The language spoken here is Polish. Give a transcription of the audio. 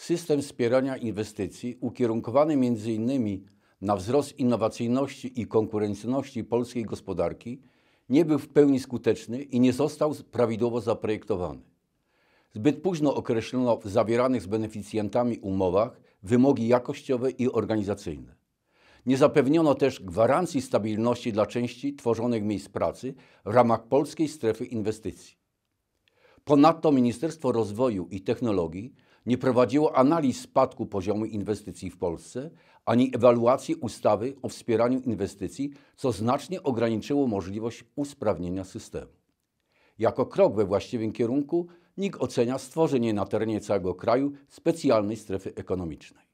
System wspierania inwestycji ukierunkowany m.in. na wzrost innowacyjności i konkurencyjności polskiej gospodarki nie był w pełni skuteczny i nie został prawidłowo zaprojektowany. Zbyt późno określono w zawieranych z beneficjentami umowach wymogi jakościowe i organizacyjne. Nie zapewniono też gwarancji stabilności dla części tworzonych miejsc pracy w ramach polskiej strefy inwestycji. Ponadto Ministerstwo Rozwoju i Technologii nie prowadziło analiz spadku poziomu inwestycji w Polsce ani ewaluacji ustawy o wspieraniu inwestycji, co znacznie ograniczyło możliwość usprawnienia systemu. Jako krok we właściwym kierunku NIK ocenia stworzenie na terenie całego kraju specjalnej strefy ekonomicznej.